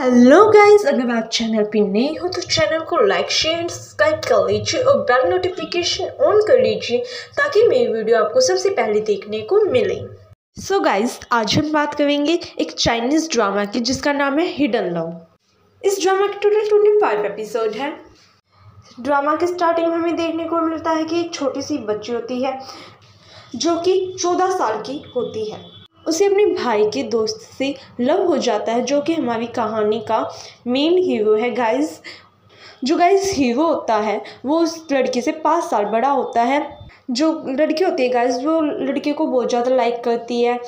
hello guys अगर आप channel पे नए हो तो चैनल को लाइक शेयर एंड सब्सक्राइब कर लीजिए और बेल नोटिफिकेशन ऑन कर लीजिए ताकि मेरी वीडियो आपको सबसे पहले देखने को मिले सो so गाइस आज हम बात करेंगे एक चाइनीज़ ड्रामा की जिसका नाम है हिडन लव इस ड्रामा के टोटल ट्वेंटी फाइव एपिसोड है ड्रामा के स्टार्टिंग में हमें देखने को मिलता है कि एक छोटी सी बच्ची होती है जो कि चौदह साल की होती है उसे अपने भाई के दोस्त से लव हो जाता है जो कि हमारी कहानी का मेन हीरो है गाइस जो गाइस हीरो होता है वो उस लड़के से पाँच साल बड़ा होता है जो लड़की होती है गाइस वो लड़के को बहुत ज़्यादा लाइक करती है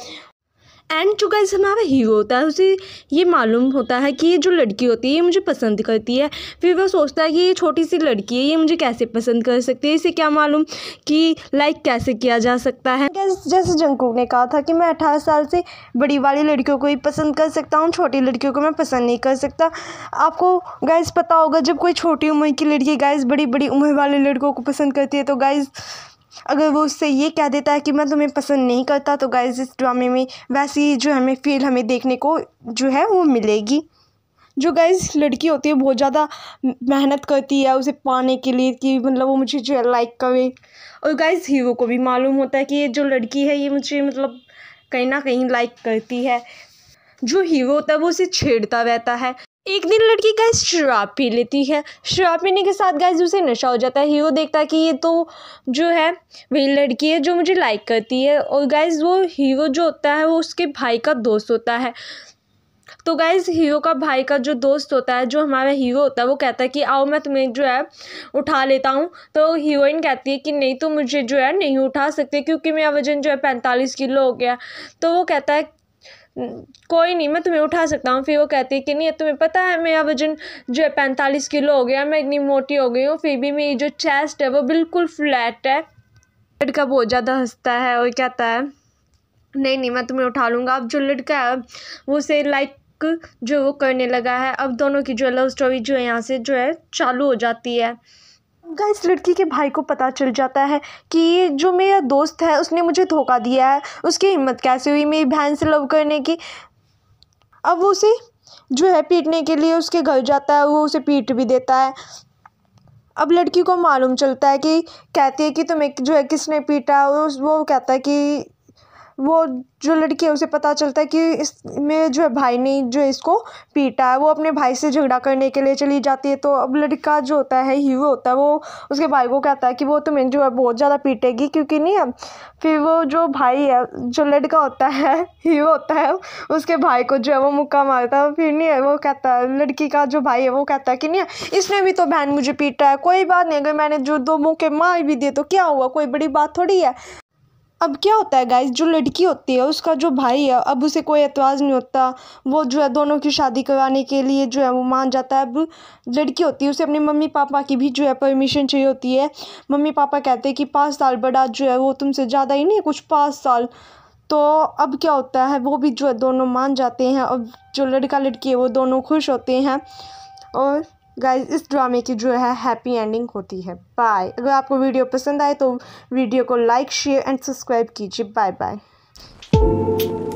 एंड जो गाइज हमारा हीरो होता है उसे ये मालूम होता है कि ये जो लड़की होती है ये मुझे पसंद करती है फिर वो सोचता है कि ये छोटी सी लड़की है ये मुझे कैसे पसंद कर सकती है इसे क्या मालूम कि लाइक कैसे किया जा सकता है जैसे जंकूक ने कहा था कि मैं अठारह साल से बड़ी वाली लड़कियों को ही पसंद कर सकता हूँ छोटी लड़कियों को मैं पसंद नहीं कर सकता आपको गाइज पता होगा जब कोई छोटी उम्र की लड़की गाइज बड़ी बड़ी उम्र वाले लड़कों को पसंद करती है तो गाइज अगर वो उससे ये कह देता है कि मैं तुम्हें पसंद नहीं करता तो गाइज इस ड्रामे में वैसी जो हमें फील हमें देखने को जो है वो मिलेगी जो गाइज लड़की होती है बहुत ज़्यादा मेहनत करती है उसे पाने के लिए कि मतलब वो मुझे जो लाइक करे और गाइज हीरो को भी मालूम होता है कि ये जो लड़की है ये मुझे मतलब कहीं ना कहीं लाइक करती है जो हीरो होता है वो उसे छेड़ता रहता है एक दिन लड़की गैस शराब पी लेती है शराब पीने के साथ गैस उसे नशा हो जाता है हीरो देखता है कि ये तो जो है वही लड़की है जो मुझे लाइक करती है और गैस वो हीरो जो होता है वो उसके भाई का दोस्त होता है तो गाइज हीरो का भाई का जो दोस्त होता है जो हमारा हीरो होता है वो कहता है कि आओ मैं तुम्हें जो है उठा लेता हूँ तो हीरोइन कहती है कि नहीं तो मुझे जो है नहीं उठा सकते क्योंकि मेरा वजन जो है पैंतालीस किलो हो गया तो वो कहता है कोई नहीं मैं तुम्हें उठा सकता हूँ फिर वो कहती है कि नहीं तुम्हें पता है मेरा वजन जो है पैंतालीस किलो हो गया मैं इतनी मोटी हो गई हूँ फिर भी मेरी जो चेस्ट है वो बिल्कुल फ्लैट है लड़का बहुत ज़्यादा हंसता है और कहता है नहीं नहीं मैं तुम्हें उठा लूँगा अब जो लड़का है वो उसे लाइक जो वो करने लगा है अब दोनों की जो लव स्टोरी जो है यहाँ से जो है चालू हो जाती है गाइस लड़की के भाई को पता चल जाता है कि जो मेरा दोस्त है उसने मुझे धोखा दिया है उसकी हिम्मत कैसे हुई मेरी बहन से लव करने की अब वो उसे जो है पीटने के लिए उसके घर जाता है वो उसे पीट भी देता है अब लड़की को मालूम चलता है कि कहती है कि तुम्हें जो है किसने पीटा वो कहता है कि वो जो लड़की है उसे पता चलता है कि इसमें जो है भाई ने जो इसको पीटा है वो अपने भाई से झगड़ा करने के लिए चली जाती है तो अब लड़का जो होता है ही होता है वो उसके भाई को कहता है कि वो तुम्हें जो है बहुत ज़्यादा पीटेगी क्योंकि नहीं है फिर वो जो भाई है जो लड़का होता है ही होता है उसके भाई को जो है वो मुक्का मारता है फिर नहीं वो कहता है लड़की का जो भाई है वो कहता है कि नहीं इसने भी तो बहन मुझे पीटा है कोई बात नहीं अगर मैंने जो दो मुँह मार भी दिए तो क्या हुआ कोई बड़ी बात थोड़ी है अब क्या होता है गाइज जो लड़की होती है उसका जो भाई है अब उसे कोई एतवाज़ नहीं होता वो जो है दोनों की शादी करवाने के लिए जो है वो मान जाता है अब लड़की होती है उसे अपने मम्मी पापा की भी जो है परमिशन चाहिए होती है मम्मी पापा कहते हैं कि पाँच साल बड़ा जो है वो तुमसे ज़्यादा ही नहीं है कुछ पाँच साल तो अब क्या होता है वो भी जो है दोनों मान जाते हैं अब जो लड़का लड़की है वो दोनों खुश होते हैं और गाइज इस ड्रामे की जो है हैप्पी एंडिंग होती है बाय अगर आपको वीडियो पसंद आए तो वीडियो को लाइक शेयर एंड सब्सक्राइब कीजिए बाय बाय